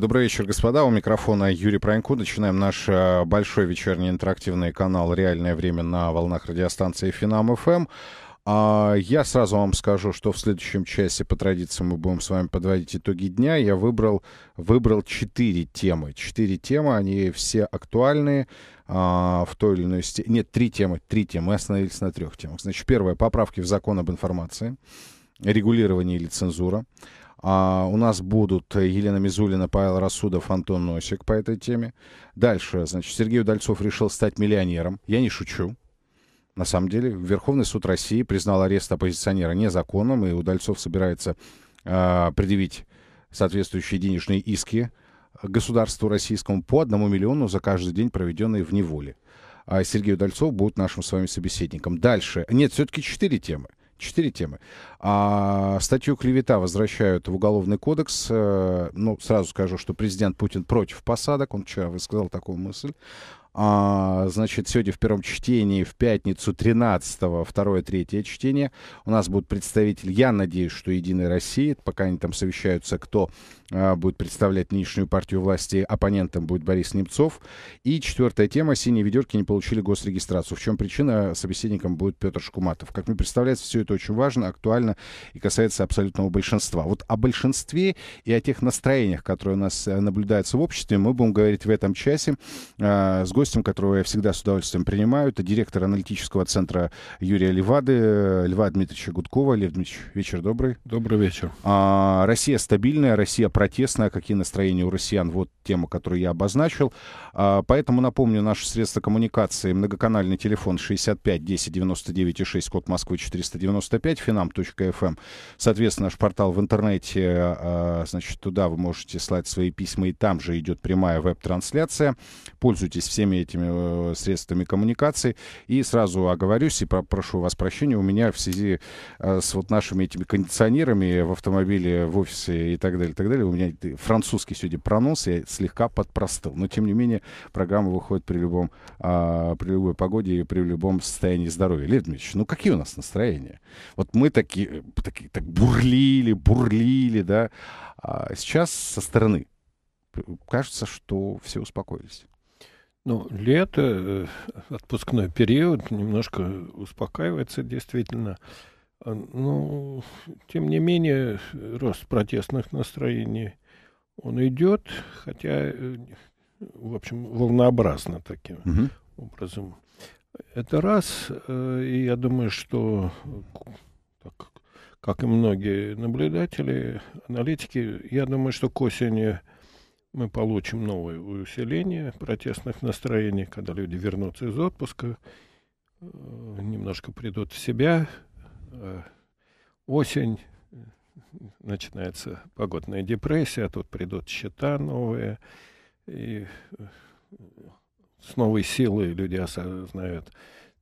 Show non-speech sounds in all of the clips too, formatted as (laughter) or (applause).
Добрый вечер, господа. У микрофона Юрий Пронько. Начинаем наш э, большой вечерний интерактивный канал «Реальное время» на волнах радиостанции «Финам-ФМ». А, я сразу вам скажу, что в следующем часе по традиции мы будем с вами подводить итоги дня. Я выбрал, выбрал четыре темы. Четыре темы, они все актуальные а, в той или иной степени. Нет, три темы, три темы. Мы остановились на трех темах. Значит, первое — поправки в закон об информации, регулирование или цензура. А у нас будут э, Елена Мизулина, Павел Расудов, Антон Носик по этой теме. Дальше, значит, Сергей Удальцов решил стать миллионером. Я не шучу. На самом деле, Верховный суд России признал арест оппозиционера незаконным, и Удальцов собирается э, предъявить соответствующие денежные иски государству российскому по одному миллиону за каждый день, проведенный в неволе. А Сергей Удальцов будет нашим с вами собеседником. Дальше. Нет, все-таки четыре темы. Четыре темы. А, статью клевета возвращают в Уголовный кодекс. Э, ну, сразу скажу, что президент Путин против посадок. Он вчера высказал такую мысль. А, значит, сегодня в первом чтении, в пятницу 13-го, второе, третье чтение. У нас будут представители, я надеюсь, что Единой России, пока они там совещаются, кто а, будет представлять нынешнюю партию власти, оппонентом будет Борис Немцов. И четвертая тема, синие ведерки не получили госрегистрацию. В чем причина? Собеседником будет Петр Шкуматов. Как мне представляется, все это очень важно, актуально и касается абсолютного большинства. Вот о большинстве и о тех настроениях, которые у нас э, наблюдаются в обществе, мы будем говорить в этом часе а, с гостем, которого я всегда с удовольствием принимаю. Это директор аналитического центра Юрия Левады, Льва Дмитриевича Гудкова. Лев Дмитриевич, вечер добрый. Добрый вечер. А, Россия стабильная, Россия протестная. Какие настроения у россиян? Вот тема, которую я обозначил. А, поэтому напомню наши средства коммуникации. Многоканальный телефон 65 10 99 6, код Москвы 495, finam.fm. Эм. Соответственно, наш портал в интернете, а, значит, туда вы можете слать свои письма, и там же идет прямая веб-трансляция. Пользуйтесь всеми всеми этими э, средствами коммуникации. И сразу оговорюсь и прошу вас прощения, у меня в связи э, с вот нашими этими кондиционерами в автомобиле, в офисе и так далее, и так далее, у меня французский сегодня пронос, я слегка подпростыл. Но, тем не менее, программа выходит при, любом, а, при любой погоде и при любом состоянии здоровья. Лев Дмитриевич, ну какие у нас настроения? Вот мы такие, э, такие так бурлили, бурлили, да. А сейчас со стороны кажется, что все успокоились. Ну, лето, э, отпускной период, немножко успокаивается действительно. А, Но, ну, тем не менее, рост протестных настроений, он идет, хотя, э, в общем, волнообразно таким угу. образом. Это раз, э, и я думаю, что, так, как и многие наблюдатели, аналитики, я думаю, что к осени мы получим новое усиление протестных настроений, когда люди вернутся из отпуска, э, немножко придут в себя. Э, осень, начинается погодная депрессия, а тут придут счета новые, и э, с новой силой люди осознают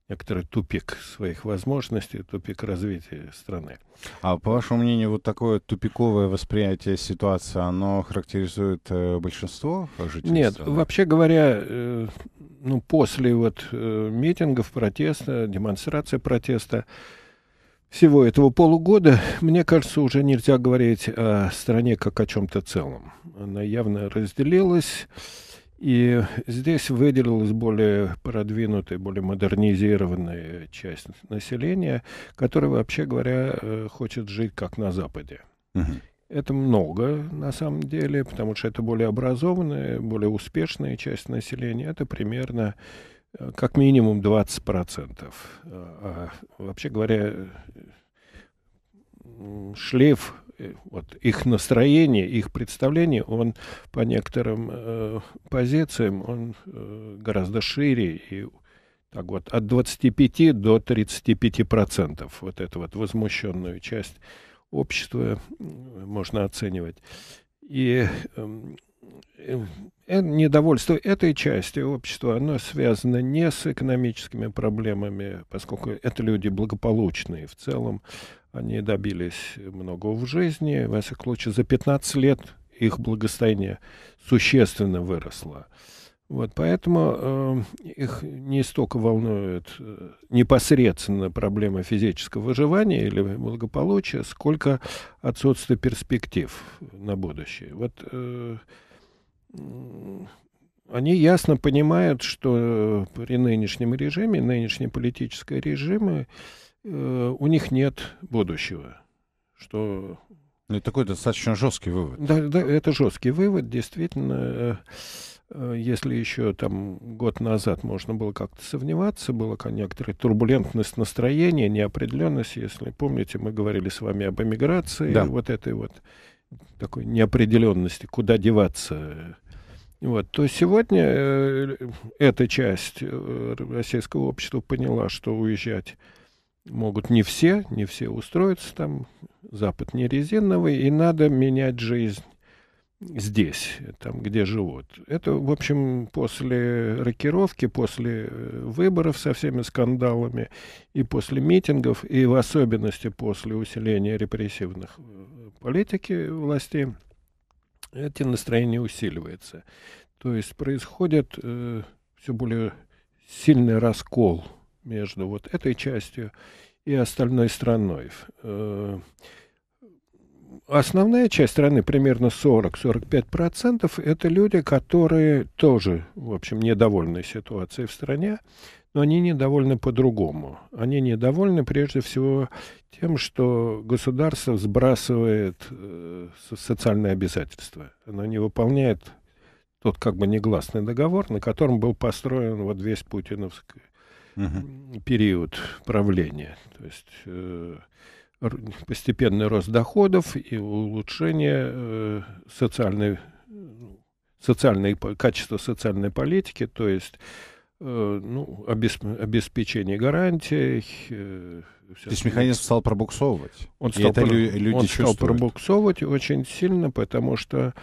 некоторый тупик своих возможностей, тупик развития страны. А по вашему мнению, вот такое тупиковое восприятие ситуации, оно характеризует э, большинство жителей Нет, страны? вообще говоря, э, ну, после вот э, митингов, протеста, демонстрации протеста, всего этого полугода, мне кажется, уже нельзя говорить о стране как о чем-то целом. Она явно разделилась. И здесь выделилась более продвинутая, более модернизированная часть населения, которая, вообще говоря, э, хочет жить как на Западе. Это много, на самом деле, потому что это более образованная, более успешная часть населения. Это примерно э, как минимум 20%. А, а, вообще говоря, э, шлейф Э, вот, их настроение, их представление, он по некоторым э, позициям он э, гораздо шире и так вот от 25 до 35 процентов вот эту вот возмущенную часть общества можно оценивать и эм, э, Э, недовольство этой части общества, оно связано не с экономическими проблемами, поскольку это люди благополучные в целом, они добились многого в жизни, во всяком случае за 15 лет их благосостояние существенно выросло. Вот, поэтому э, их не столько волнует э, непосредственно проблема физического выживания или благополучия, сколько отсутствие перспектив на будущее. Вот э, они ясно понимают, что э, при нынешнем режиме, нынешнем политической режиме, э, у них нет будущего. Что... Ну, такой достаточно жесткий вывод. Да, да, это жесткий вывод, действительно. Э, если еще там год назад можно было как-то сомневаться, была некоторая турбулентность настроения, неопределенность, если помните, мы говорили с вами об эмиграции, да. вот этой вот такой неопределенности, куда деваться, вот, то сегодня э, эта часть э, российского общества поняла, что уезжать могут не все, не все устроятся там, Запад не резиновый, и надо менять жизнь здесь, там, где живут. Это, в общем, после рокировки, после э, выборов со всеми скандалами и после митингов, и в особенности после усиления репрессивных политики власти, эти настроения усиливаются. То есть происходит э, все более сильный раскол между вот этой частью и остальной страной. Э, основная часть страны, примерно 40-45%, это люди, которые тоже, в общем, недовольны ситуацией в стране. Э, но они недовольны по-другому. Они недовольны прежде всего тем, что государство сбрасывает э, социальные обязательства. Оно не выполняет тот как бы негласный договор, на котором был построен вот весь путиновский угу. период правления. То есть э, постепенный рост доходов и улучшение э, социальной, ну, социальной, качества социальной политики, то есть Э, ну, обеспечение гарантий. Э, То есть механизм стал пробуксовывать? Он стал, про... люди он стал пробуксовывать очень сильно, потому что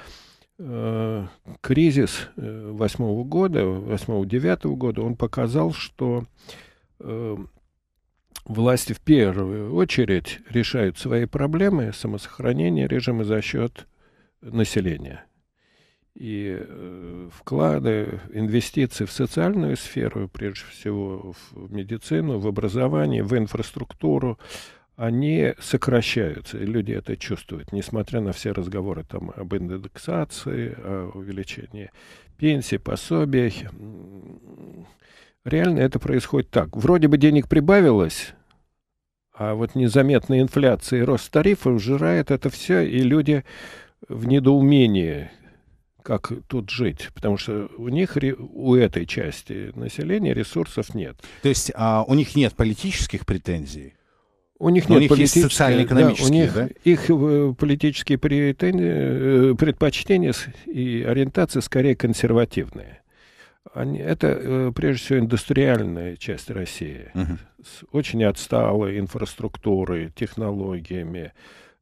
э, кризис э, восьмого года, восьмого-девятого года, он показал, что э, власти в первую очередь решают свои проблемы самосохранения режима за счет населения – и э, вклады, инвестиции в социальную сферу, прежде всего в медицину, в образование, в инфраструктуру, они сокращаются, и люди это чувствуют, несмотря на все разговоры там, об индексации, о увеличении пенсий, пособий. Реально это происходит так. Вроде бы денег прибавилось, а вот незаметная инфляция и рост тарифов жирает это все, и люди в недоумении как тут жить, потому что у них, у этой части населения ресурсов нет. То есть а, у них нет политических претензий? У них нет у политических, да, да? Их э, политические претензии, э, предпочтения и ориентации скорее консервативные. Они, это, э, прежде всего, индустриальная часть России угу. с очень отсталой инфраструктурой, технологиями.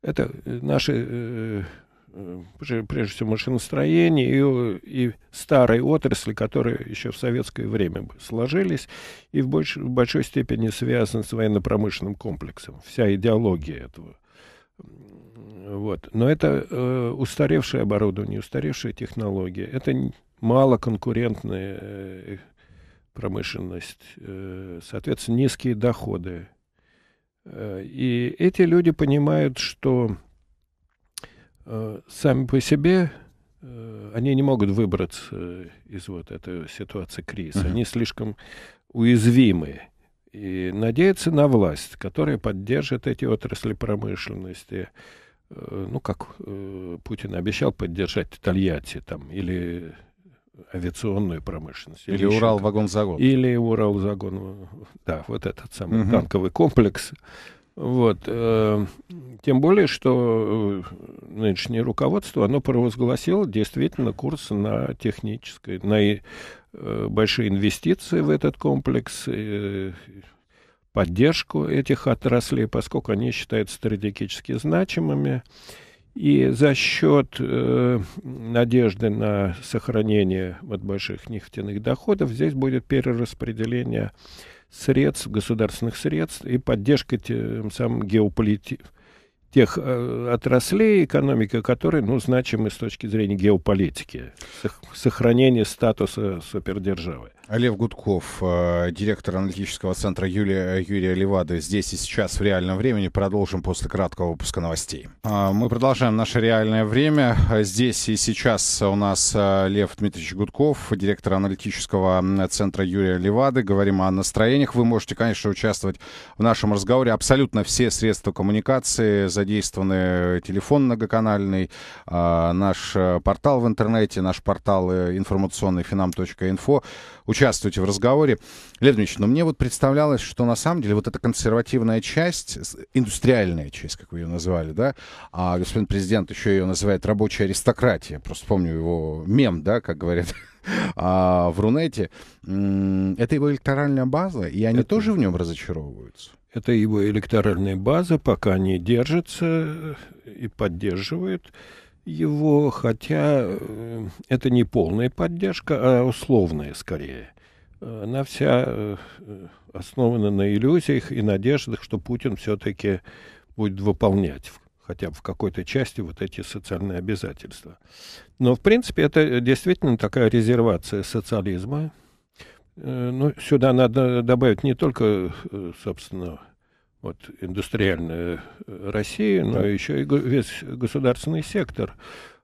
Это наши Э, прежде всего машиностроение и, и старой отрасли, которые еще в советское время сложились и в, больш, в большой степени связаны с военно-промышленным комплексом. Вся идеология этого. Вот. Но это э, устаревшее оборудование, устаревшая технология. Это малоконкурентная э, промышленность, э, соответственно, низкие доходы. Э, и эти люди понимают, что Э, сами по себе э, они не могут выбраться э, из вот этой ситуации кризиса. Uh-huh. Они слишком уязвимы. И надеяться на власть, которая поддержит эти отрасли промышленности. Ну, как Путин обещал поддержать Тольятти там, или авиационную промышленность. Или, или Урал-вагонзавод. Или Урал-вагон, да, вот этот самый uh-huh. танковый комплекс. Вот. Э, тем более, что э, нынешнее руководство, оно провозгласило действительно курс на техническое, на э, большие инвестиции в этот комплекс, поддержку этих отраслей, поскольку они считаются стратегически значимыми. И за счет надежды на сохранение вот, больших нефтяных доходов здесь будет перераспределение средств, государственных средств и поддержка тем самым геополитики тех э, отраслей экономики, которые, ну, значимы с точки зрения геополитики, сохранение статуса супердержавы. Лев Гудков, э, директор аналитического центра Юлия, э, Юрия Левады, здесь и сейчас в реальном времени. Продолжим после краткого выпуска новостей. А, мы продолжаем наше реальное время. Здесь и сейчас у нас э, Лев Дмитриевич Гудков, директор аналитического центра Юрия Левады. Говорим о настроениях. Вы можете, конечно, участвовать в нашем разговоре. Абсолютно все средства коммуникации задействованы. Телефон многоканальный, а, наш портал в интернете, наш портал информационный финам.инфо участвуете в разговоре. Лев Дмитриевич. но мне вот представлялось, что на самом деле вот эта консервативная часть, индустриальная часть, как вы ее назвали, да, а господин президент еще ее называет рабочая аристократия. Просто помню его мем, да, как говорят (laughs) а, в Рунете. Это его электоральная база, и они это... тоже в нем разочаровываются. Это его электоральная база пока не держится и поддерживает его, хотя э, это не полная поддержка, а условная скорее. Э, она вся э, основана на иллюзиях и надеждах, что Путин все-таки будет выполнять хотя бы в какой-то части вот эти социальные обязательства. Но, в принципе, это действительно такая резервация социализма. Ну, сюда надо добавить не только, собственно, вот, индустриальная э, Россия, но еще и весь государственный сектор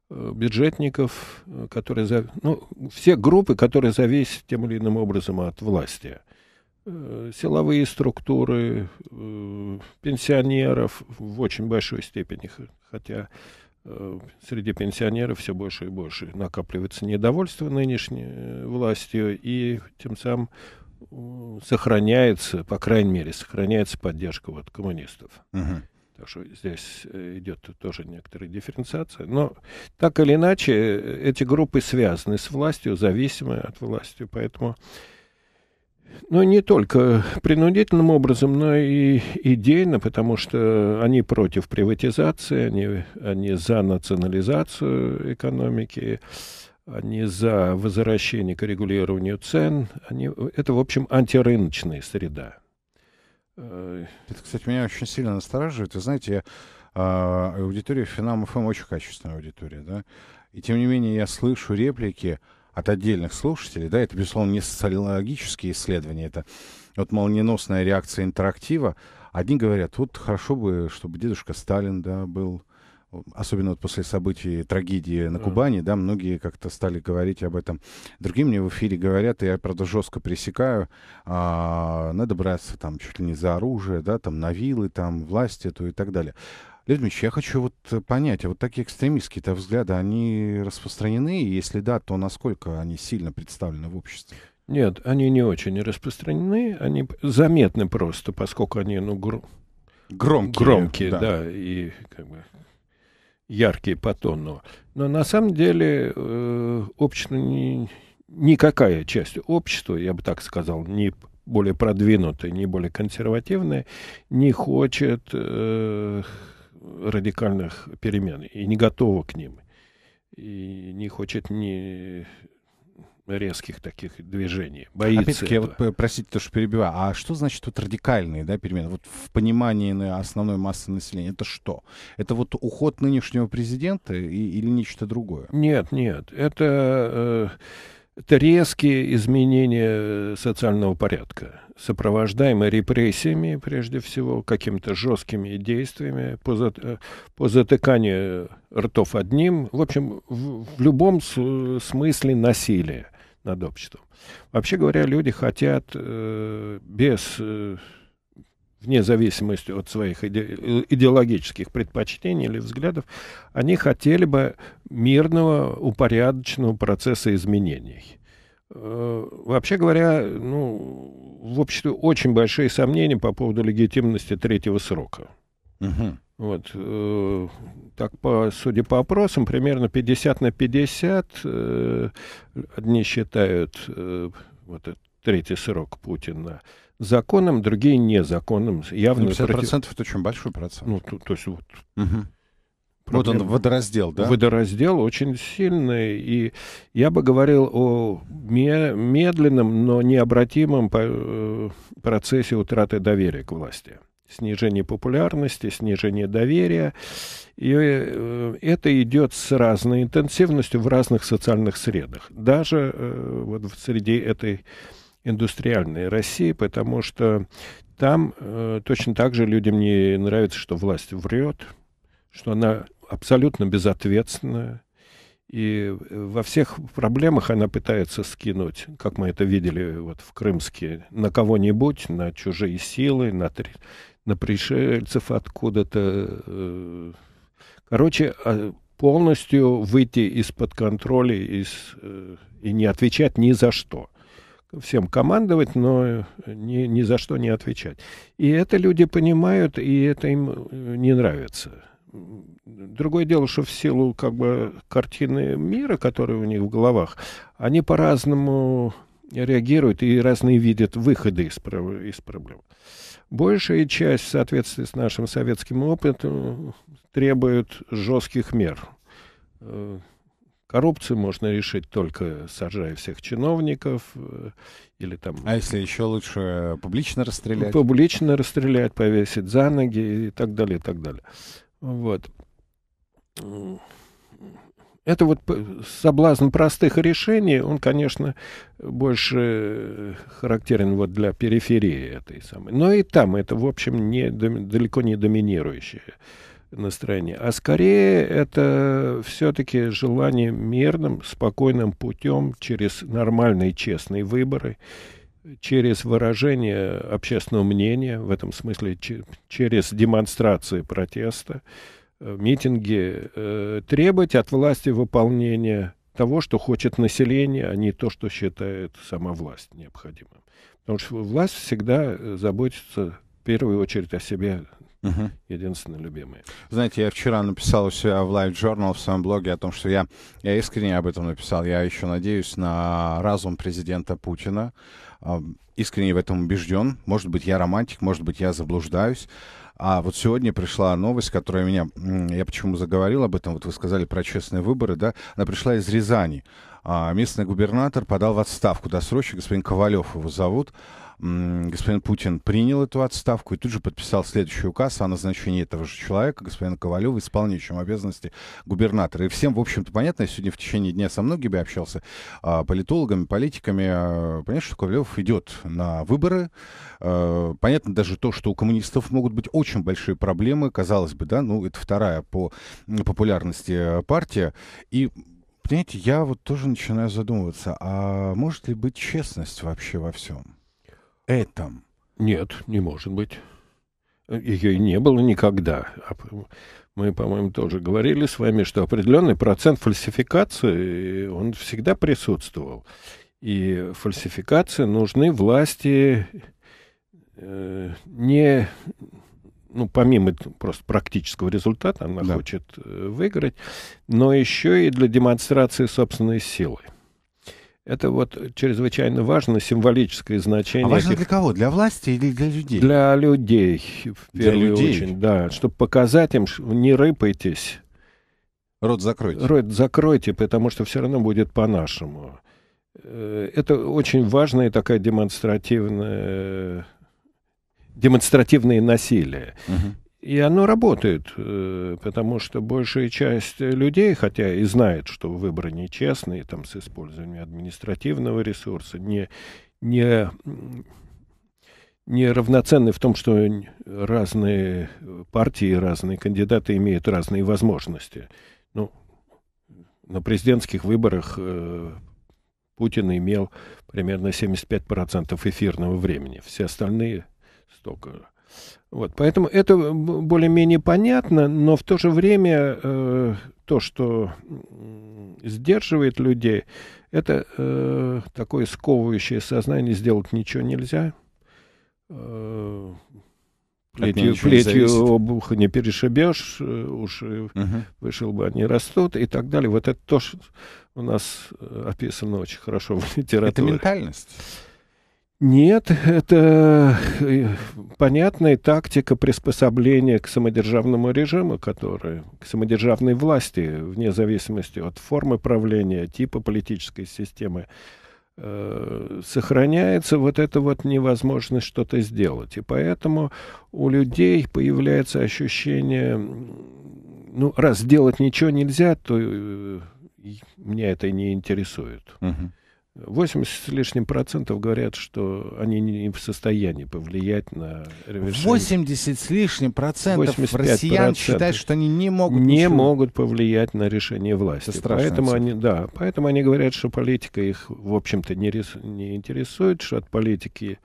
э, бюджетников, э, которые... за, Ну, все группы, которые зависят тем или иным образом от власти. Силовые структуры, пенсионеров в очень большой степени, хотя среди пенсионеров все больше и больше накапливается недовольство нынешней властью, и тем самым сохраняется, по крайней мере, сохраняется поддержка вот коммунистов. Угу. Так что здесь э, идет тоже некоторая дифференциация. Но так или иначе, э, эти группы связаны с властью, зависимы от власти, поэтому... Ну, не только принудительным образом, но и идейно, потому что они против приватизации, они, они за национализацию экономики. Э, они за возвращение к регулированию цен. Они, это, в общем, антирыночная среда. Э, это, кстати, меня очень сильно настораживает. Вы знаете, я, а, аудитория Финам ФМ очень качественная аудитория, да? И, тем не менее, я слышу реплики от отдельных слушателей, да, это, безусловно, не социологические исследования, это вот молниеносная реакция интерактива. Одни говорят, вот хорошо бы, чтобы дедушка Сталин, да, был, особенно вот после событий трагедии на Кубани, да, многие как-то стали говорить об этом. Другие мне в эфире говорят, и я, правда, жестко пресекаю, а, надо браться там чуть ли не за оружие, да, там на вилы, там власть эту и так далее. Людмич, я хочу вот э, понять, а вот такие экстремистские-то взгляды, они распространены? И если да, то насколько они сильно представлены в обществе? Нет, они не очень распространены, они заметны просто, поскольку они, ну, гру... громкие, громкие да. да, и как бы яркие по тону. Но на самом деле э, общество не, никакая часть общества, я бы так сказал, не более продвинутая, не более консервативная, не хочет э, радикальных перемен и не готова к ним. И не хочет ни резких таких движений. Боится Опять-таки, я вот, простите, то, что перебиваю. А что значит вот радикальные да, перемены? Вот в понимании основной массы населения это что? Это вот уход нынешнего президента и, или нечто другое? Нет, нет. Это... Э, это резкие изменения э, социального порядка, сопровождаемые репрессиями, прежде всего, какими-то жесткими действиями по, за, э, по затыканию ртов одним. В общем, в, в любом смысле насилие над обществом. Вообще говоря, люди хотят э, без, э, вне зависимости от своих иде идеологических предпочтений или взглядов, они хотели бы мирного, упорядоченного процесса изменений. Э, вообще говоря, ну, в обществе очень большие сомнения по поводу легитимности третьего срока. Угу. Вот. Э, так, по, судя по опросам, примерно 50 на 50 э, одни считают э, вот этот третий срок Путина законом, другие незаконным. Явно ну, 50% против... это очень большой процент. Ну, то, то есть вот... Угу. Проблем... Вот он водораздел, да? Водораздел очень сильный, и я бы говорил о медленном, но необратимом процессе утраты доверия к власти снижение популярности, снижение доверия. И э, это идет с разной интенсивностью в разных социальных средах. Даже э, вот в среде этой индустриальной России, потому что там э, точно так же людям не нравится, что власть врет, что она абсолютно безответственная. И во всех проблемах она пытается скинуть, как мы это видели вот в Крымске, на кого-нибудь, на чужие силы, на, на пришельцев откуда-то. Э, короче, а полностью выйти из-под контроля из, э, и не отвечать ни за что. Всем командовать, но э, ни, ни за что не отвечать. И это люди понимают, и это им не нравится. Другое дело, что в силу как бы картины мира, которые у них в головах, они по-разному реагируют и разные видят выходы из, из проблемы. Большая часть, в соответствии с нашим советским опытом, требует жестких мер. Э, коррупцию можно решить только сажая всех чиновников э, или там... А если еще лучше публично расстрелять? Публично расстрелять, повесить за ноги и так далее, и так далее. Вот. Это вот соблазн простых решений, он, конечно, больше э, характерен вот для периферии этой самой. Но и там это, в общем, не, далеко не доминирующее настроение. А скорее это все-таки желание мирным, спокойным путем через нормальные, честные выборы, через выражение общественного мнения, в этом смысле через демонстрации протеста, Э, митинги, э, требовать от власти выполнения того, что хочет население, а не то, что считает сама власть необходимым. Потому что власть всегда э, заботится в первую очередь о себе Угу. Единственное любимое. Знаете, я вчера написал у себя в Live Journal в своем блоге о том, что я, я искренне об этом написал. Я еще надеюсь на разум президента Путина. Искренне в этом убежден. Может быть, я романтик, может быть, я заблуждаюсь. А вот сегодня пришла новость, которая меня... Я почему заговорил об этом? Вот вы сказали про честные выборы, да? Она пришла из Рязани. А местный губернатор подал в отставку досрочно, господин Ковалев его зовут господин Путин принял эту отставку и тут же подписал следующий указ о назначении этого же человека, господина Ковалева, исполняющим обязанности губернатора. И всем, в общем-то, понятно, я сегодня в течение дня со многими общался, а, политологами, политиками, а, понятно, что Ковалев идет на выборы. А, понятно даже то, что у коммунистов могут быть очень большие проблемы, казалось бы, да, ну, это вторая по популярности партия. И понимаете, я вот тоже начинаю задумываться, а может ли быть честность вообще во всем? этом. Нет, не может быть. Ее и не было никогда. А мы, по-моему, тоже говорили с вами, что определенный процент фальсификации, он всегда присутствовал. И фальсификации нужны власти э, не ну, помимо просто практического результата, она да. хочет э, выиграть, но еще и для демонстрации собственной силы. Это вот чрезвычайно важно, символическое а значение. А важно этих... для кого? Для власти или для людей? Для людей, в для людей. очередь, да. Чтобы показать им, не рыпайтесь. Рот закройте. Рот закройте, потому что все равно будет по-нашему. Э, это очень важная такая демонстративная э, демонстративное насилие. Угу. И оно работает, э, потому что большая часть людей, хотя и знает, что выборы нечестные, там с использованием административного ресурса, не, не, не равноценны в том, что разные партии, разные кандидаты имеют разные возможности. Ну, на президентских выборах э, Путин имел примерно 75% эфирного времени, все остальные столько вот, поэтому это более-менее понятно, но в то же время э, то, что сдерживает людей, это э, такое сковывающее сознание, сделать ничего нельзя. Э, плетью плетью обуха не перешибешь, э, уж угу. вышел бы они а растут и так далее. Вот это то, что у нас э, описано очень хорошо в литературе. Это ментальность? Нет, это э, понятная тактика приспособления к самодержавному режиму, который, к самодержавной власти, вне зависимости от формы правления, типа политической системы, э, сохраняется вот эта вот невозможность что-то сделать. И поэтому у людей появляется ощущение, ну, раз делать ничего нельзя, то э, меня это не интересует. Uh-huh. 80 с лишним процентов говорят, что они не в состоянии повлиять на решение. 80 с лишним процентов россиян считают, что они не могут не ничего. могут повлиять на решение власти. Это поэтому они, да, поэтому они говорят, что политика их, в общем-то, не, рис, не интересует, что от политики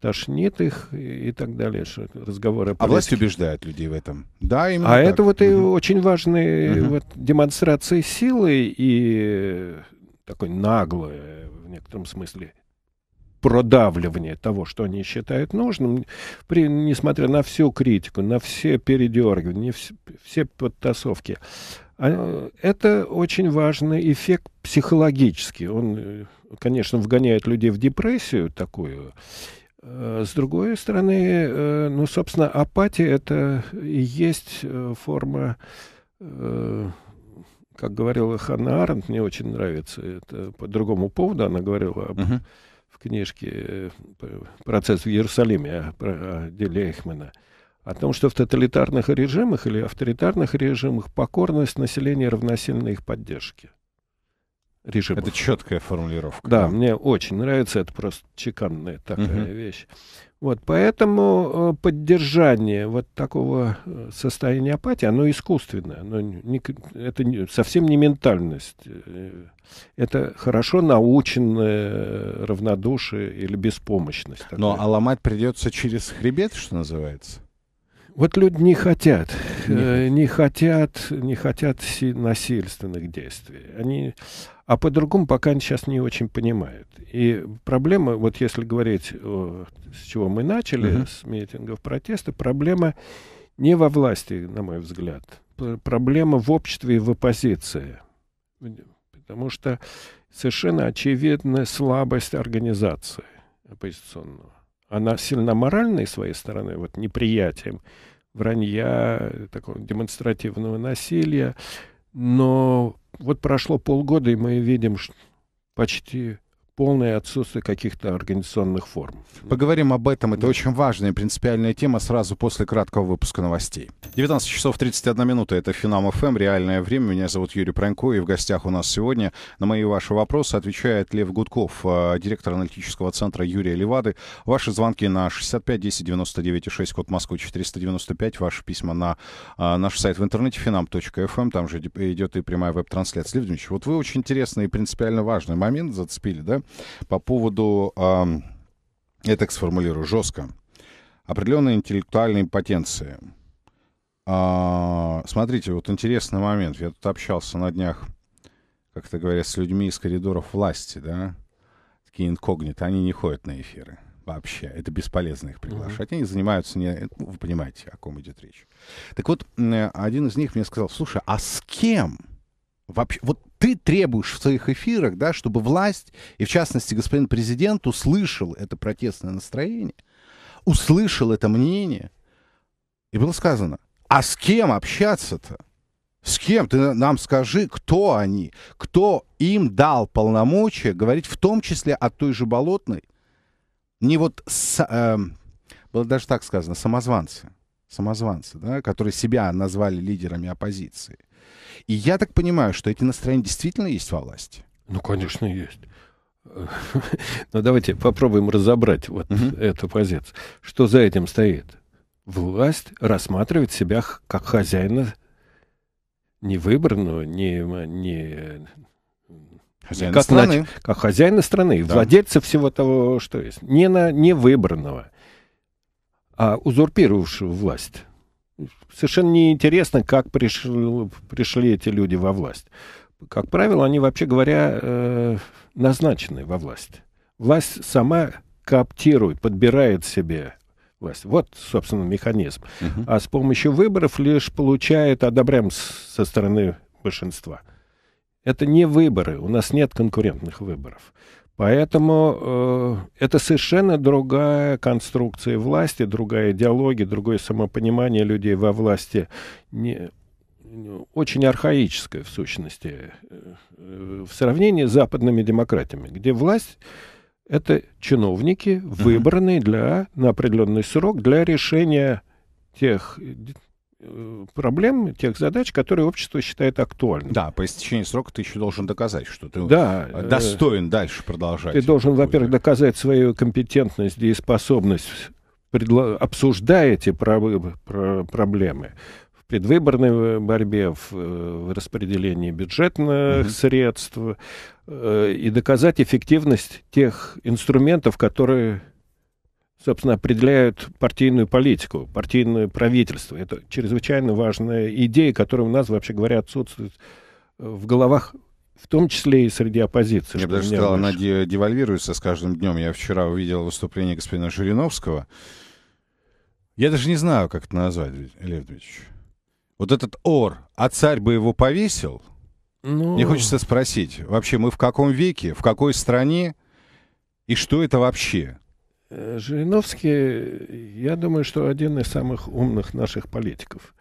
тошнит их и, так далее. Что разговоры а власть убеждает людей в этом. Да, именно. А так. это вот угу. и очень важные угу. вот демонстрации силы и такое наглое, в некотором смысле, продавливание того, что они считают нужным, при, несмотря на всю критику, на все передергивания, все, все подтасовки. А, это очень важный эффект психологический. Он, конечно, вгоняет людей в депрессию такую. А, с другой стороны, э, ну, собственно, апатия — это и есть э, форма э, как говорила Ханна Аренд, мне очень нравится это по другому поводу. Она говорила об, uh-huh. в книжке э, «Процесс в Иерусалиме» о, о деле Эйхмана. О том, что в тоталитарных режимах или авторитарных режимах покорность населения равносильна их поддержке. Режимов. Это четкая формулировка. Да, да, мне очень нравится. Это просто чеканная такая uh-huh. вещь. Вот, поэтому э, поддержание вот такого э, состояния апатии, оно искусственное, оно не, это не, совсем не ментальность. Э, это хорошо наученное равнодушие или беспомощность. Такая. Но а ломать придется через хребет, что называется? Вот люди не хотят, э, не хотят, не хотят насильственных действий. Они, а по-другому пока они сейчас не очень понимают. И проблема, вот если говорить, э, с чего мы начали, uh-huh. с митингов протеста, проблема не во власти, на мой взгляд. Проблема в обществе и в оппозиции. Потому что совершенно очевидна слабость организации оппозиционного. Она сильно моральной своей стороны, вот неприятием вранья, такого демонстративного насилия. Но вот прошло полгода, и мы видим, что почти полное отсутствие каких-то организационных форм. Поговорим об этом. Это да. очень важная и принципиальная тема сразу после краткого выпуска новостей. 19 часов 31 минута. Это Финам ФМ. Эм. Реальное время. Меня зовут Юрий Пронько. И в гостях у нас сегодня на мои и ваши вопросы отвечает Лев Гудков, э, директор аналитического центра Юрия Левады. Ваши звонки на 65 10 99 6, код Москвы 495. Ваши письма на э, наш сайт в интернете финам.фм. Эм. Там же идет и прямая веб-трансляция. Лев Дмитриевич, вот вы очень интересный и принципиально важный момент зацепили, да? по поводу, э, я так сформулирую жестко, определенной интеллектуальной потенции. Э, смотрите, вот интересный момент. Я тут общался на днях, как это говорят, с людьми из коридоров власти, да, такие инкогнито, они не ходят на эфиры вообще. Это бесполезно их приглашать. Mm-hmm. Они занимаются не... Ну, вы понимаете, о ком идет речь. Так вот, один из них мне сказал, слушай, а с кем? Вообще, вот ты требуешь в своих эфирах, да, чтобы власть, и в частности господин президент, услышал это протестное настроение, услышал это мнение, и было сказано, а с кем общаться-то? С кем? Ты нам скажи, кто они, кто им дал полномочия говорить, в том числе о той же Болотной, не вот, с, э, было даже так сказано, самозванцы, самозванцы, да, которые себя назвали лидерами оппозиции – и я так понимаю, что эти настроения действительно есть во власти? Ну, конечно, есть. (laughs) Но ну, давайте попробуем разобрать вот угу. эту позицию. Что за этим стоит? Власть рассматривает себя как хозяина не выбранного, не, не Хозяина как, страны. Нач... как хозяина страны, да. владельца всего того, что есть. Не, на... не выбранного, а узурпировавшего власть совершенно неинтересно, как пришли, пришли эти люди во власть. Как правило, они, вообще говоря, э, назначены во власть. Власть сама коптирует, подбирает себе власть. Вот, собственно, механизм. Угу. А с помощью выборов лишь получает одобрям со стороны большинства. Это не выборы, у нас нет конкурентных выборов. Поэтому э, это совершенно другая конструкция власти, другая идеология, другое самопонимание людей во власти. Не, очень архаическое в сущности э, э, в сравнении с западными демократиями, где власть это чиновники, выбранные для, на определенный срок для решения тех Э, проблем, тех задач, которые общество считает актуальными. Да, по истечении срока ты еще должен доказать, что ты да, э, э, достоин э, дальше продолжать. Ты должен, во-первых, доказать свою компетентность, дееспособность, предло... обсуждая эти про... Про... проблемы в предвыборной борьбе, в, в распределении бюджетных mm средств э, и доказать эффективность тех инструментов, которые собственно, определяют партийную политику, партийное правительство. Это чрезвычайно важная идея, которая у нас, вообще говоря, отсутствует э, в головах в том числе и среди оппозиции. Я бы даже сказал, она девальвируется с каждым днем. Я вчера увидел выступление господина Жириновского. Я даже не знаю, как это назвать, Лев Дмитриевич. Вот этот ор, а царь бы его повесил? Ну... Мне хочется спросить, вообще мы в каком веке, в какой стране, и что это вообще? Э, Жириновский, э, я думаю, что один из самых умных наших политиков.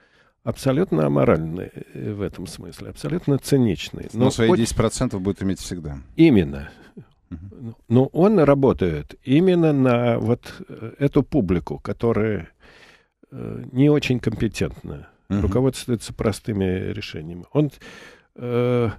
Абсолютно аморальный э, в этом смысле, абсолютно циничный. Но, но свои хоть... 10% будет иметь всегда. Именно. Угу. Но он работает именно на вот эту публику, которая не очень компетентна, угу. руководствуется простыми решениями. Он э,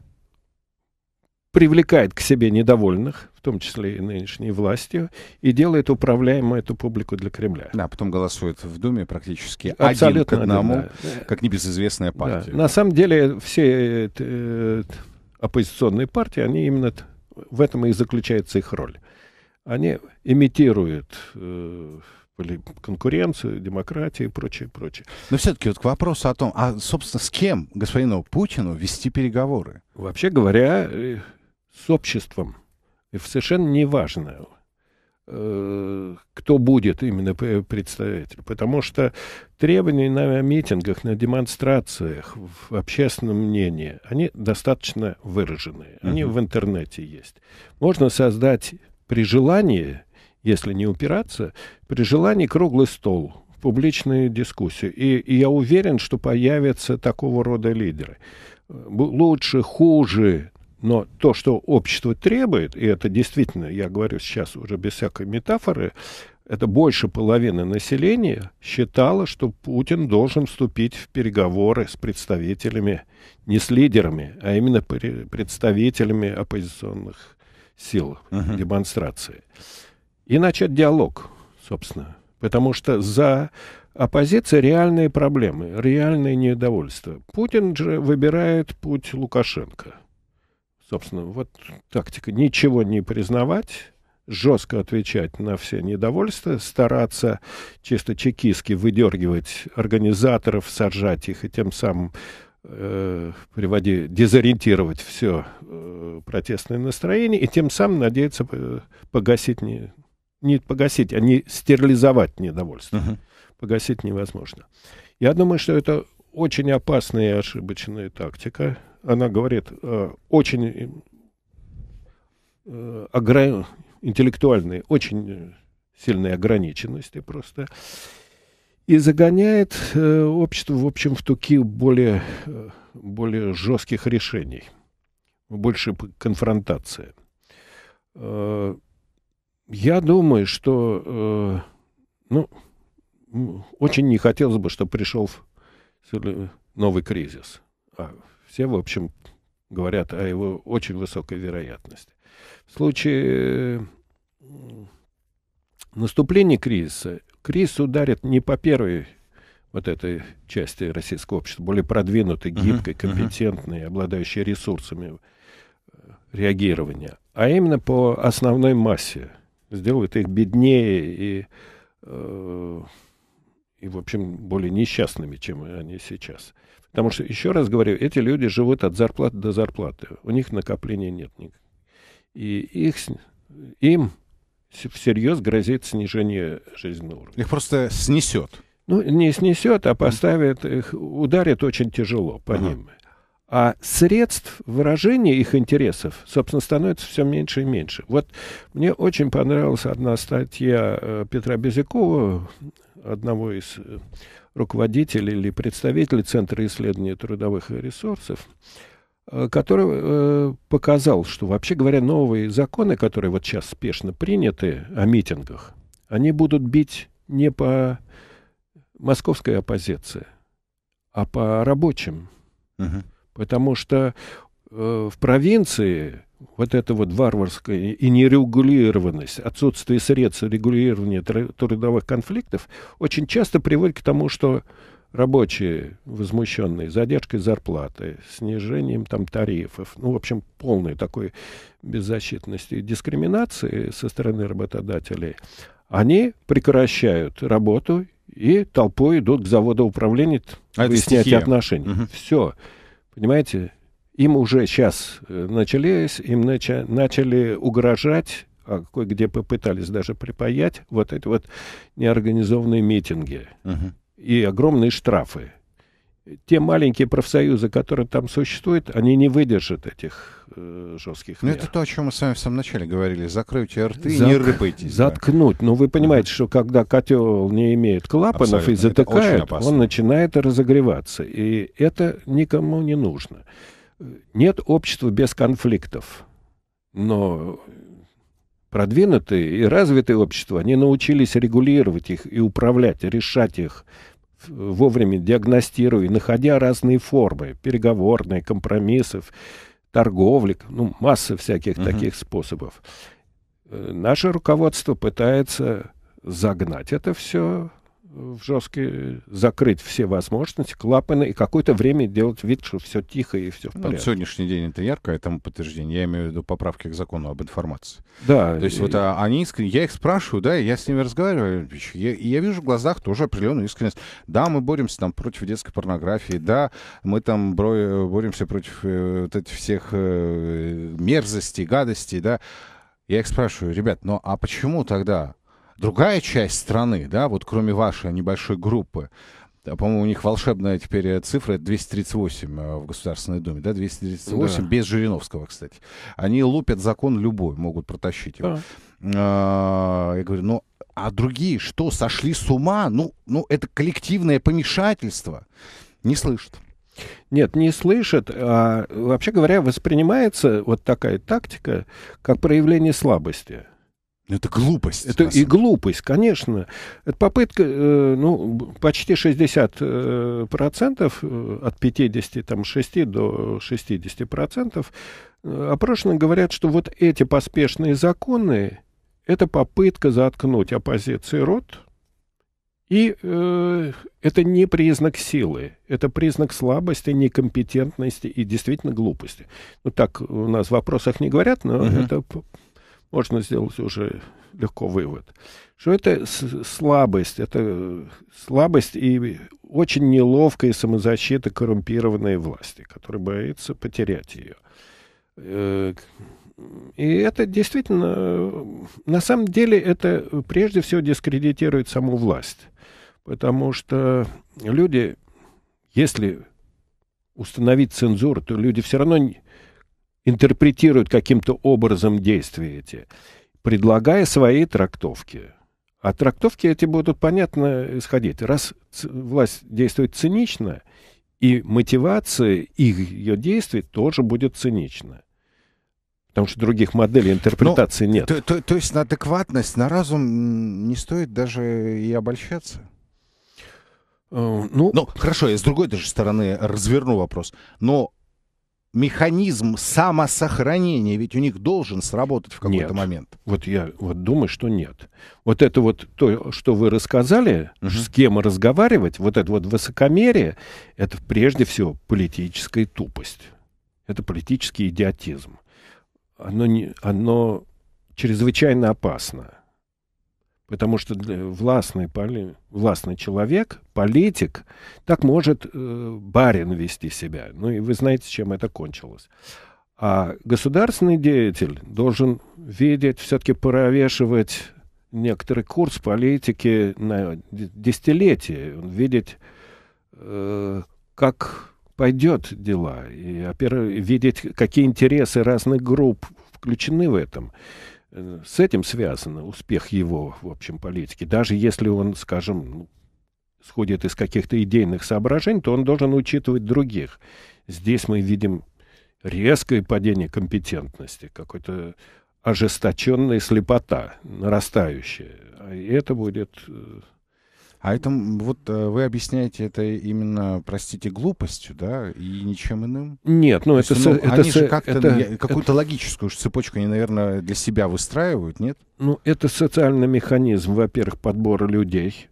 привлекает к себе недовольных, в том числе и нынешней властью, и делает управляемую эту публику для Кремля. Да, потом голосует в Думе практически Абсолютно один к одному, один, да. как небезызвестная партия. Да. На самом деле все э, э оппозиционные партии, они именно в этом и заключается их роль. Они имитируют э, конкуренцию, демократию и прочее, прочее. Но все-таки вот к вопросу о том, а, собственно, с кем господину Путину вести переговоры? Вообще говоря, э, с обществом. И совершенно неважно, важно, э, кто будет именно представитель. Потому что требования на митингах, на демонстрациях, в общественном мнении, они достаточно выражены. Они угу. в интернете есть. Можно создать при желании, если не упираться, при желании круглый стол публичные дискуссии. И, и я уверен, что появятся такого рода лидеры. Лучше, хуже, но то, что общество требует, и это действительно, я говорю сейчас уже без всякой метафоры, это больше половины населения считало, что Путин должен вступить в переговоры с представителями, не с лидерами, а именно представителями оппозиционных сил uh-huh. демонстрации. И начать диалог, собственно. Потому что за оппозиция реальные проблемы, реальные недовольства. Путин же выбирает путь Лукашенко – Собственно, вот тактика. Ничего не признавать, жестко отвечать на все недовольства, стараться чисто чекистски выдергивать организаторов, сажать их и тем самым э, приводи, дезориентировать все э, протестное настроение и тем самым надеяться э, погасить не, не погасить, а не стерилизовать недовольство. Uh -huh. Погасить невозможно. Я думаю, что это очень опасная и ошибочная тактика она говорит, э, очень э, огра... интеллектуальные, очень сильные ограниченности просто. И загоняет э, общество, в общем, в туки более, более жестких решений, больше конфронтации. Я думаю, что ну, очень не хотелось бы, чтобы пришел новый кризис. А все, в общем, говорят о его очень высокой вероятности. В случае э, наступления кризиса, кризис ударит не по первой вот этой части российского общества, более продвинутой, гибкой, компетентной, обладающей ресурсами э, реагирования, а именно по основной массе. Сделает их беднее и, э, и в общем, более несчастными, чем они сейчас. Потому что, еще раз говорю, эти люди живут от зарплаты до зарплаты. У них накопления нет никаких. И их, им всерьез грозит снижение жизненного уровня. Их просто снесет. Ну, не снесет, а поставит их, ударит очень тяжело по ага. ним. А средств выражения их интересов, собственно, становится все меньше и меньше. Вот мне очень понравилась одна статья э, Петра Безякова, одного из э, руководитель или представитель Центра исследования трудовых ресурсов, э, который э, показал, что, вообще говоря, новые законы, которые вот сейчас спешно приняты о митингах, они будут бить не по московской оппозиции, а по рабочим. Угу. Потому что э, в провинции вот эта вот варварская и нерегулированность, отсутствие средств регулирования трудовых конфликтов очень часто приводит к тому, что рабочие возмущенные задержкой зарплаты, снижением там тарифов, ну, в общем, полной такой беззащитности и дискриминации со стороны работодателей, они прекращают работу и толпой идут к заводу управления а выяснять отношения. Угу. Все. Понимаете, им уже сейчас э, начались, им начали, начали угрожать, а кое-где попытались даже припаять вот эти вот неорганизованные митинги uh-huh. и огромные штрафы. Те маленькие профсоюзы, которые там существуют, они не выдержат этих э, жестких ну, мер. Ну, это то, о чем мы с вами в самом начале говорили. Закройте рты Зак... не рыпайтесь. Заткнуть. Да. Ну, Но вы понимаете, что когда котел не имеет клапанов Абсолютно. и затыкает, он начинает разогреваться. И это никому не нужно. Нет общества без конфликтов. Но продвинутые и развитые общества, они научились регулировать их и управлять, решать их, вовремя диагностируя, находя разные формы, переговорные, компромиссов, торговли, ну, масса всяких угу. таких способов. Э, наше руководство пытается загнать это все в жесткий, закрыть все возможности, клапаны и какое-то время делать вид, что все тихо и все в ну, порядке. Ну, сегодняшний день это яркое этому подтверждение. Я имею в виду поправки к закону об информации. Да. То есть и... вот а, они искренне... Я их спрашиваю, да, я с ними разговариваю. Я, я вижу в глазах тоже определенную искренность. Да, мы боремся там против детской порнографии, да, мы там боремся против э, вот этих всех э, мерзостей, гадостей, да. Я их спрашиваю, ребят, ну а почему тогда другая часть страны, да, вот кроме вашей небольшой группы, а, по-моему, у них волшебная теперь цифра 238 а, в Государственной Думе, да, 238, да. без Жириновского, кстати. Они лупят закон любой, могут протащить его. Да. А, я говорю, ну, а другие что, сошли с ума? Ну, ну это коллективное помешательство. Не слышит. Нет, не слышит. А, вообще говоря, воспринимается вот такая тактика как проявление слабости. Ну, это глупость. Это и глупость, конечно. Это попытка, э, ну, почти 60% э, процентов, э, от 50, там, 6 до 60 процентов опрошенных говорят, что вот эти поспешные законы – это попытка заткнуть оппозиции рот, и э, это не признак силы, это признак слабости, некомпетентности и действительно глупости. Ну так у нас в вопросах не говорят, но угу. это можно сделать уже легко вывод, что это слабость, это э, слабость и очень неловкая самозащита коррумпированной власти, которая боится потерять ее. Э, и это действительно, э, на самом деле, это прежде всего дискредитирует саму власть. Потому что люди, если установить цензуру, то люди все равно не интерпретируют каким-то образом действия эти, предлагая свои трактовки. А трактовки эти будут понятно исходить. Раз власть действует цинично, и мотивация их ее действий тоже будет цинична. Потому что других моделей интерпретации Но, ну, нет. То, то, то есть на адекватность, на разум не стоит даже и обольщаться? Э, ну, ну, хорошо, я с другой даже стороны разверну вопрос. Но механизм самосохранения ведь у них должен сработать в какой-то нет. момент. Вот я вот думаю, что нет. Вот это вот то, что вы рассказали, угу. с кем разговаривать, вот это вот высокомерие, это прежде всего политическая тупость. Это политический идиотизм. Оно, не, оно чрезвычайно опасно. Потому что властный, поли, властный человек, политик, так может э, барин вести себя. Ну и вы знаете, чем это кончилось. А государственный деятель должен видеть, все-таки провешивать некоторый курс политики на десятилетие, видеть, э, как пойдет дела, и опер... видеть, какие интересы разных групп включены в этом с этим связан успех его, в общем, политики. Даже если он, скажем, ну, сходит из каких-то идейных соображений, то он должен учитывать других. Здесь мы видим резкое падение компетентности, какой-то ожесточенная слепота, нарастающая. И а это будет э, а это вот э, вы объясняете это именно, простите, глупостью, да, и ничем иным? Нет, ну, это, есть, ну это... Они же как-то какую-то логическую цепочку, они, наверное, для себя выстраивают, нет? Ну, это социальный механизм, во-первых, подбора людей.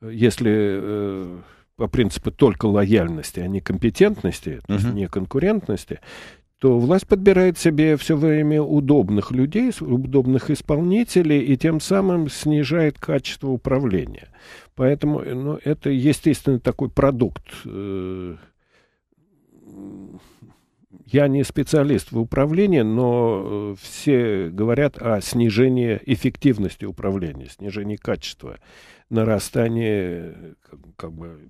Если э, по принципу только лояльности, а не компетентности, uh-huh. не конкурентности, что власть подбирает себе все время удобных людей, удобных исполнителей, и тем самым снижает качество управления. Поэтому э, ну, это, естественно, такой продукт. Э, я не специалист в управлении, но э, все говорят о снижении эффективности управления, снижении качества, нарастании как бы,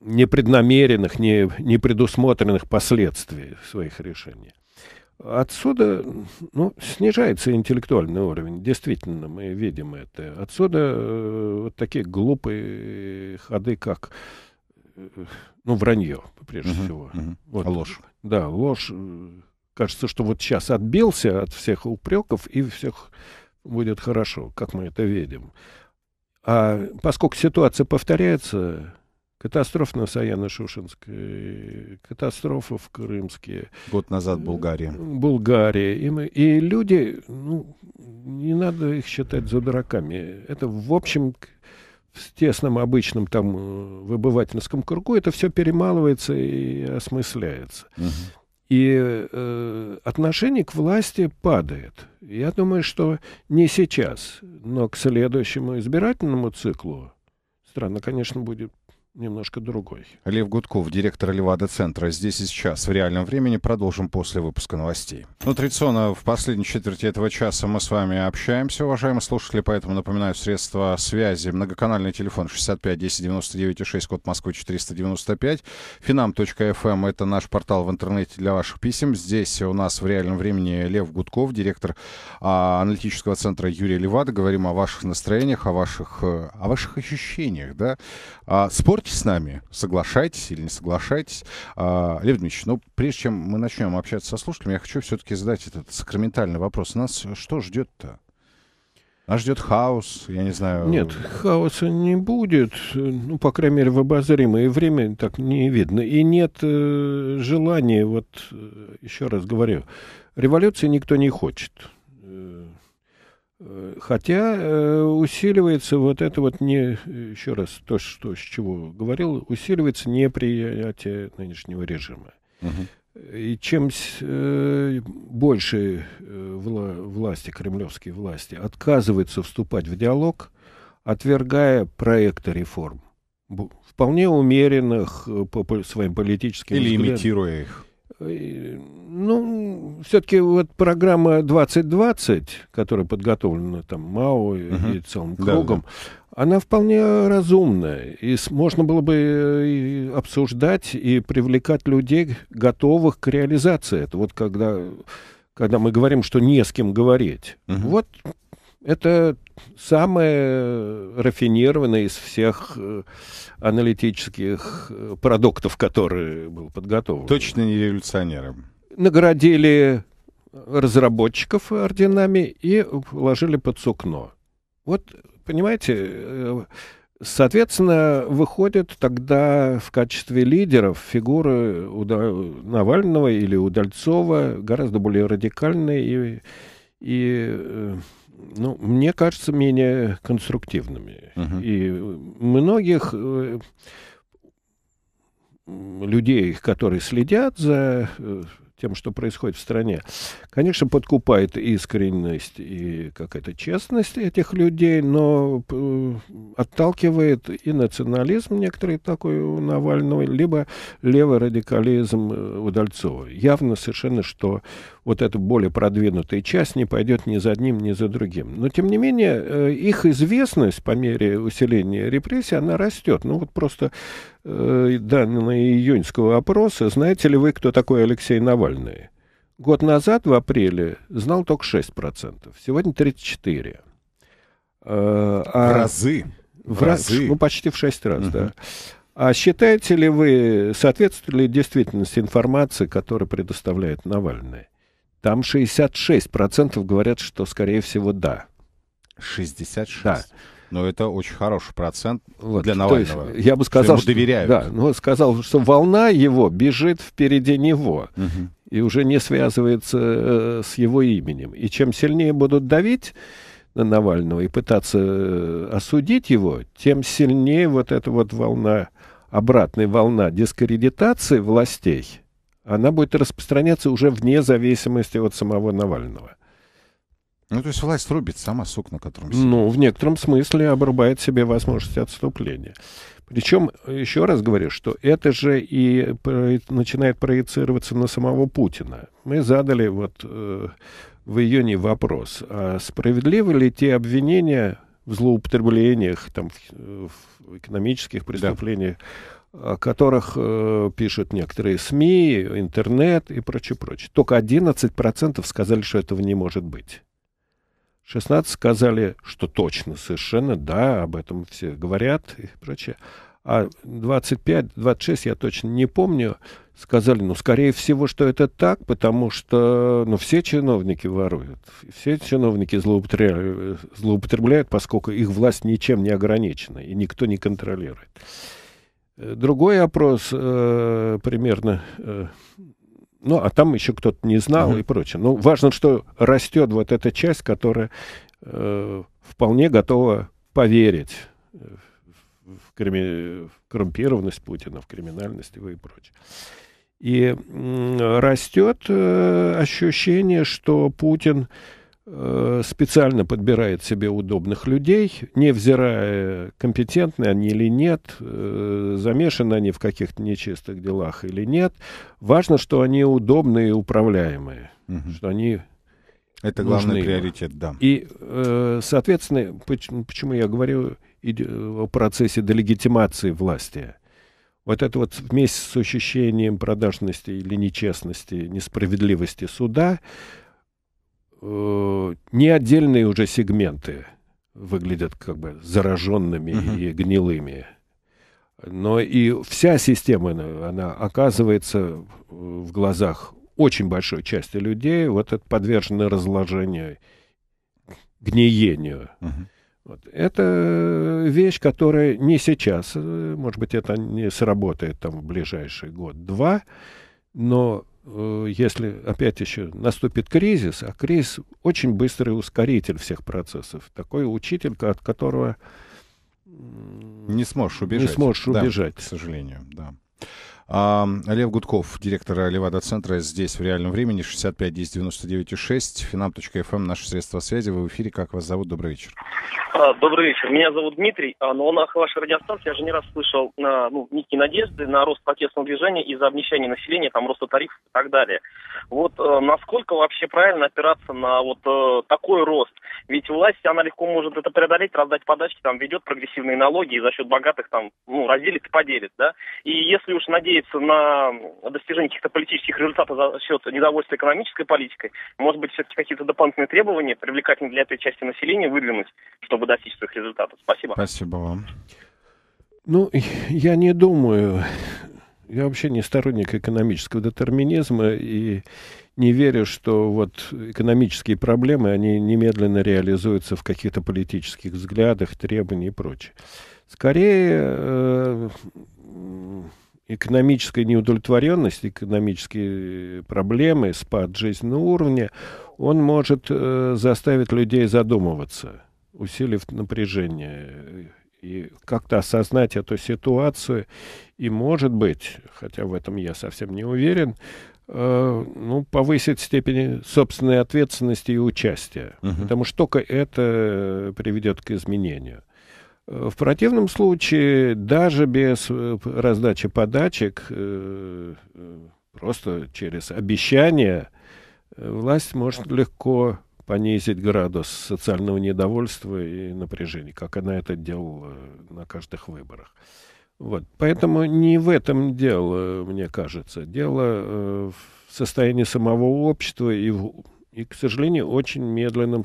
непреднамеренных, не, не предусмотренных последствий своих решений. Отсюда ну, снижается интеллектуальный уровень. Действительно, мы видим это. Отсюда э, вот такие глупые ходы, как э, ну, вранье, прежде угу, всего. Угу. Вот, ложь. Да, ложь. Кажется, что вот сейчас отбился от всех упреков, и всех будет хорошо, как мы это видим. А поскольку ситуация повторяется, Катастрофа на Саяно-Шушенской, катастрофа в Крымске. Год назад Булгария. Булгария. И, мы, и люди, ну, не надо их считать за дураками. Это, в общем, в тесном обычном там э, в обывательском кругу это все перемалывается и осмысляется. Угу. И э, отношение к власти падает. Я думаю, что не сейчас, но к следующему избирательному циклу страна, конечно, будет немножко другой. Лев Гудков, директор Левада-центра. Здесь и сейчас, в реальном времени, продолжим после выпуска новостей. Ну, традиционно, в последней четверти этого часа мы с вами общаемся, уважаемые слушатели, поэтому напоминаю средства связи. Многоканальный телефон 65 10 99 6, код Москвы 495. Finam.fm эм — это наш портал в интернете для ваших писем. Здесь у нас в реальном времени Лев Гудков, директор а, аналитического центра Юрия Левада. Говорим о ваших настроениях, о ваших, э, о ваших ощущениях, да. А, спорт спорьте с нами, соглашайтесь или не соглашайтесь. А, Лев Дмитриевич, ну, прежде чем мы начнем общаться со слушателями, я хочу все-таки задать этот сакраментальный вопрос. Нас что ждет-то? Нас ждет хаос, я не знаю. Нет, хаоса не будет, ну, по крайней мере, в обозримое время так не видно. И нет э, желания, вот, э, еще раз говорю, революции никто не хочет. Э, Э, хотя э, усиливается вот это вот не, еще раз, то, что, с чего говорил, усиливается неприятие нынешнего режима. И чем э, больше вла власти, кремлевские власти, отказываются вступать в диалог, отвергая проекты реформ, вполне умеренных по своим политическим Или взглядам. имитируя их Э, ну, все-таки вот программа 2020, которая подготовлена там МАО и, угу. и целым кругом, да, да. она вполне разумная. И можно было бы э, и обсуждать и привлекать людей, готовых к реализации. Это вот когда, когда мы говорим, что не с кем говорить. Угу. Вот это самое рафинированное из всех э, аналитических э, продуктов, которые был подготовлен. Точно не революционером. Наградили разработчиков орденами и положили под сукно. Вот, понимаете, э, соответственно, выходит тогда в качестве лидеров фигуры Навального или Удальцова гораздо более радикальные и и, э, ну, мне кажется, менее конструктивными. Угу. И многих э, людей, которые следят за э, тем, что происходит в стране, конечно, подкупает искренность и какая-то честность этих людей, но отталкивает и национализм некоторый такой у Навального, либо левый радикализм Удальцова. Явно совершенно, что вот эта более продвинутая часть не пойдет ни за одним, ни за другим. Но, тем не менее, э, их известность по мере усиления репрессий, она растет. Ну, вот просто э, данные июньского опроса, знаете ли вы, кто такой Алексей Навальный? Год назад, в апреле, знал только 6%, сегодня 34%. Э, а, в разы. В, разы. Ну, почти в шесть раз, угу. да. А считаете ли вы, соответствует ли действительности информации, которую предоставляет Навальный? Там 66% говорят, что, скорее всего, да. 66? Да. Но ну, это очень хороший процент вот, для Навального. есть, я бы сказал, что, ему доверяют. Что, да, ну, сказал, что волна его бежит впереди него угу. и уже не связывается э, с его именем. И чем сильнее будут давить на Навального и пытаться э, осудить его, тем сильнее вот эта вот волна, обратная волна дискредитации властей она будет распространяться уже вне зависимости от самого Навального. Ну, то есть власть рубит сама сук, на котором сидит. Ну, в некотором смысле обрубает себе возможность отступления. Причем, еще раз говорю, что это же и начинает проецироваться на самого Путина. Мы задали вот э, в июне вопрос, а справедливы ли те обвинения в злоупотреблениях, там, в э, экономических преступлениях да о которых э, пишут некоторые СМИ, интернет и прочее, прочее. Только 11% сказали, что этого не может быть. 16 сказали, что точно, совершенно, да, об этом все говорят и прочее. А 25-26, я точно не помню, сказали, ну, скорее всего, что это так, потому что, ну, все чиновники воруют, все чиновники злоупотребляют, злоупотребляют поскольку их власть ничем не ограничена, и никто не контролирует. Другой опрос э, примерно... Э, ну, а там еще кто-то не знал uh-huh. и прочее. Но ну, важно, что растет вот эта часть, которая э, вполне готова поверить э, в, крими... в коррумпированность Путина, в криминальность его и прочее. И э, растет э, ощущение, что Путин... Э, Э, специально подбирает себе удобных людей, невзирая, компетентны они или нет, э, замешаны они в каких-то нечистых делах или нет. Важно, что они удобные и управляемые, угу. что они это главный приоритет, да. И, э, соответственно, почему я говорю о процессе делегитимации власти? Вот это вот вместе с ощущением продажности или нечестности, несправедливости суда, э, не отдельные уже сегменты выглядят как бы зараженными угу. и гнилыми. Но и вся система, она оказывается э, в глазах очень большой части людей, вот это подвержена разложению, гниению. Угу. Вот. Это вещь, которая не сейчас, э, может быть, это не сработает там в ближайший год-два, но Э, если опять еще наступит кризис, а кризис очень быстрый ускоритель всех процессов, такой учитель, от которого не сможешь убежать. Не сможешь убежать. Да, к сожалению, да. Лев Гудков, директор Левада-центра, здесь в реальном времени, 65 10 99 6, finam.fm, наше средство связи. Вы в эфире, как вас зовут? Добрый вечер. А, добрый вечер. Меня зовут Дмитрий. На волнах вашей радиостанции я же не раз слышал а, ну, некие надежды на рост протестного движения из-за обнищания населения, там, роста тарифов и так далее. Вот а, насколько вообще правильно опираться на вот такой рост? Ведь власть, она легко может это преодолеть, раздать подачки, там, ведет прогрессивные налоги и за счет богатых там, ну, разделит и поделит, да? И если уж надеяться надеяться на достижение каких-то политических результатов за счет недовольства экономической политикой. Может быть, все-таки какие-то дополнительные требования, привлекательные для этой части населения, выдвинуть, чтобы достичь своих результатов. Спасибо. Спасибо вам. Ну, я не думаю, я вообще не сторонник экономического детерминизма и не верю, что вот экономические проблемы, они немедленно реализуются в каких-то политических взглядах, требованиях и прочее. Скорее, э, экономическая неудовлетворенность, экономические э, проблемы, спад жизненного уровня, он может э, заставить людей задумываться, усилив напряжение э, и как-то осознать эту ситуацию. И, может быть, хотя в этом я совсем не уверен, э, ну, повысить степень собственной ответственности и участия. Угу. Потому что только это э, приведет к изменению. Э, в противном случае, даже без э, раздачи подачек, э, просто через обещания, власть может легко понизить градус социального недовольства и напряжения, как она это делала на каждых выборах. Вот. Поэтому не в этом дело, мне кажется. Дело в состоянии самого общества и, в, и к сожалению, очень медленном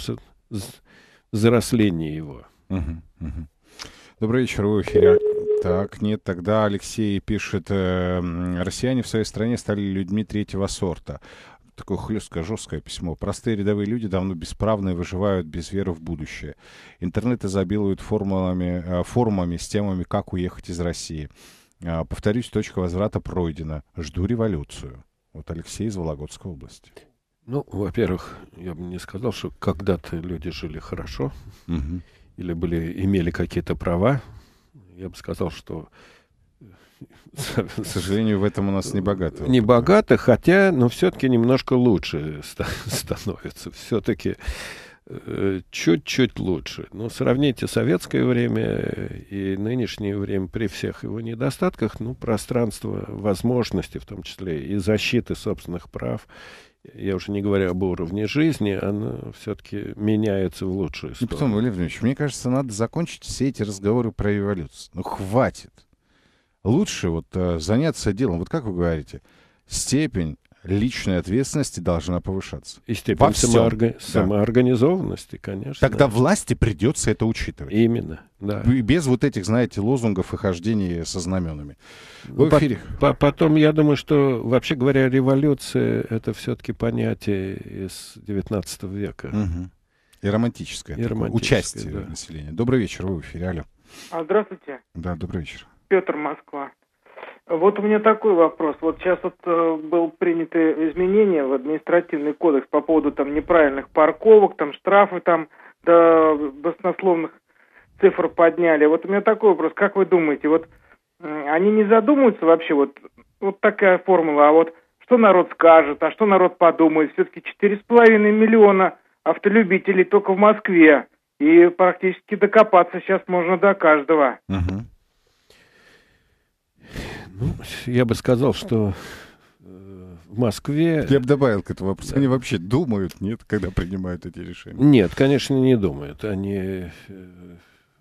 взрослении его. Uh-huh, uh-huh. Добрый вечер, вы в эфире. Так, нет, тогда Алексей пишет, э, россияне в своей стране стали людьми третьего сорта такое хлесткое, жесткое письмо. Простые рядовые люди давно бесправные выживают без веры в будущее. Интернет изобилуют формулами, э, формами, с темами «Как уехать из России». А, повторюсь, точка возврата пройдена. Жду революцию. Вот Алексей из Вологодской области. Ну, во-первых, я бы не сказал, что когда-то люди жили хорошо. Угу или были, имели какие-то права, я бы сказал, что... К сожалению, в этом у нас не богато. Не богато, хотя, но все-таки немножко лучше становится. Все-таки э, чуть-чуть лучше. Но сравните советское время и нынешнее время при всех его недостатках, ну, пространство возможностей, в том числе и защиты собственных прав, я уже не говорю об уровне жизни, она все-таки меняется в лучшую ну, сторону. И потом, Валерий Владимирович, мне кажется, надо закончить все эти разговоры про эволюцию. Ну, хватит. Лучше вот э, заняться делом. Вот как вы говорите, степень личная ответственность должна повышаться. И степень самоорга... да. самоорганизованности, конечно. Тогда власти придется это учитывать. Именно, да. без вот этих, знаете, лозунгов и хождений со знаменами. Ну, в по- эфире. По потом, я думаю, что, вообще говоря, революция — это все-таки понятие из 19 века. Угу. И романтическое. И такое. романтическое, Участие да. населения. Добрый вечер, вы в эфире, алло. А, здравствуйте. Да, добрый вечер. Петр, Москва. Вот у меня такой вопрос. Вот сейчас вот э, было принято изменение в административный кодекс по поводу там неправильных парковок, там штрафы там до баснословных цифр подняли. Вот у меня такой вопрос. Как вы думаете, вот э, они не задумываются вообще, вот, вот такая формула, а вот что народ скажет, а что народ подумает? Все-таки четыре с половиной миллиона автолюбителей только в Москве. И практически докопаться сейчас можно до каждого. Uh-huh. Ну, я бы сказал, что э, в Москве... Я бы добавил к этому вопросу. Да. Они вообще думают, нет, когда принимают эти решения? Нет, конечно, не думают. Они, э,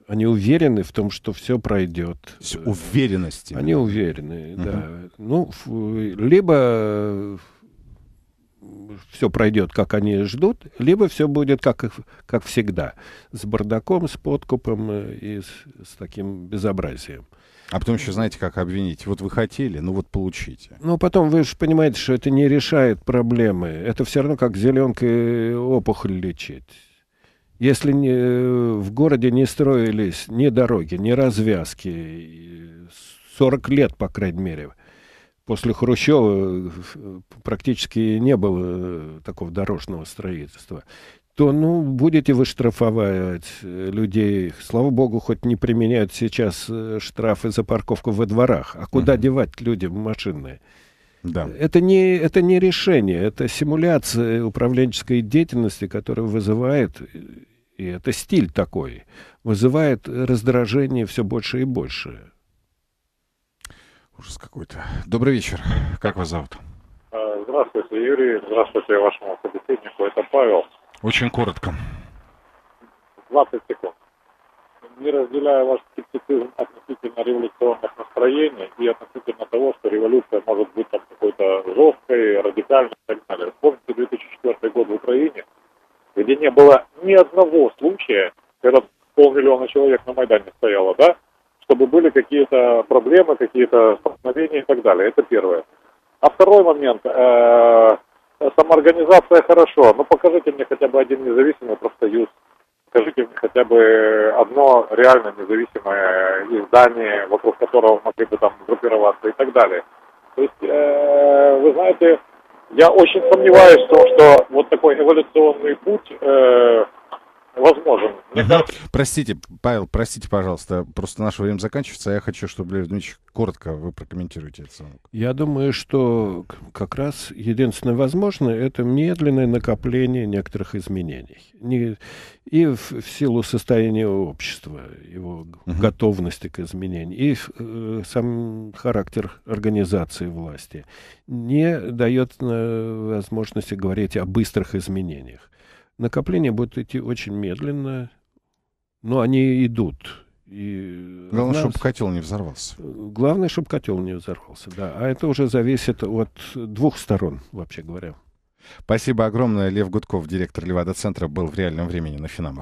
они уверены в том, что все пройдет. С уверенности. Они да. уверены, угу. да. Ну, либо все пройдет, как они ждут, либо все будет, как, как всегда, с бардаком, с подкупом э, и с, с таким безобразием. А потом еще знаете, как обвинить? Вот вы хотели, ну вот получите. Ну потом вы же понимаете, что это не решает проблемы. Это все равно как зеленкой опухоль лечить. Если не, э, в городе не строились ни дороги, ни развязки, 40 лет, по крайней мере, после Хрущева э, практически не было э, такого дорожного строительства то, ну, будете вы штрафовать э, людей. Слава богу, хоть не применяют сейчас э, штрафы за парковку во дворах. А куда mm-hmm. девать людям машины? Да. Это, не, это не решение, это симуляция управленческой деятельности, которая вызывает, э, и это стиль такой, вызывает раздражение все больше и больше. Ужас какой-то. Добрый вечер. Как вас зовут? А, здравствуйте, Юрий. Здравствуйте вашему собеседнику. Это Павел. Очень коротко. 20 секунд. Не разделяю ваш скептицизм относительно революционных настроений и относительно того, что революция может быть там какой-то жесткой, радикальной и так далее. Помните 2004 год в Украине, где не было ни одного случая, когда полмиллиона человек на Майдане стояло, да, чтобы были какие-то проблемы, какие-то столкновения и так далее. Это первое. А второй момент. Э, Э, самоорганизация хорошо, но ну, покажите мне хотя бы один независимый профсоюз, покажите мне хотя бы одно реально независимое издание, вокруг которого могли бы там группироваться и так далее. То есть, э, вы знаете, я очень сомневаюсь в том, что вот такой эволюционный путь э, возможен. Мне Простите, Павел, простите, пожалуйста, просто наше время заканчивается, а я хочу, чтобы Лев Дмитриевич коротко вы прокомментируете этот звонок. Я думаю, что как раз единственное возможное – это медленное накопление некоторых изменений. Не... И в, в силу состояния общества, его угу. готовности к изменениям, и э, сам характер организации власти не дает э, возможности говорить о быстрых изменениях накопления будут идти очень медленно, но они идут. И главное, чтобы котел не взорвался. Э, главное, чтобы котел не взорвался, да. А это уже зависит от двух сторон, вообще говоря. Спасибо огромное. Лев Гудков, директор Левада-центра, был в реальном времени на финам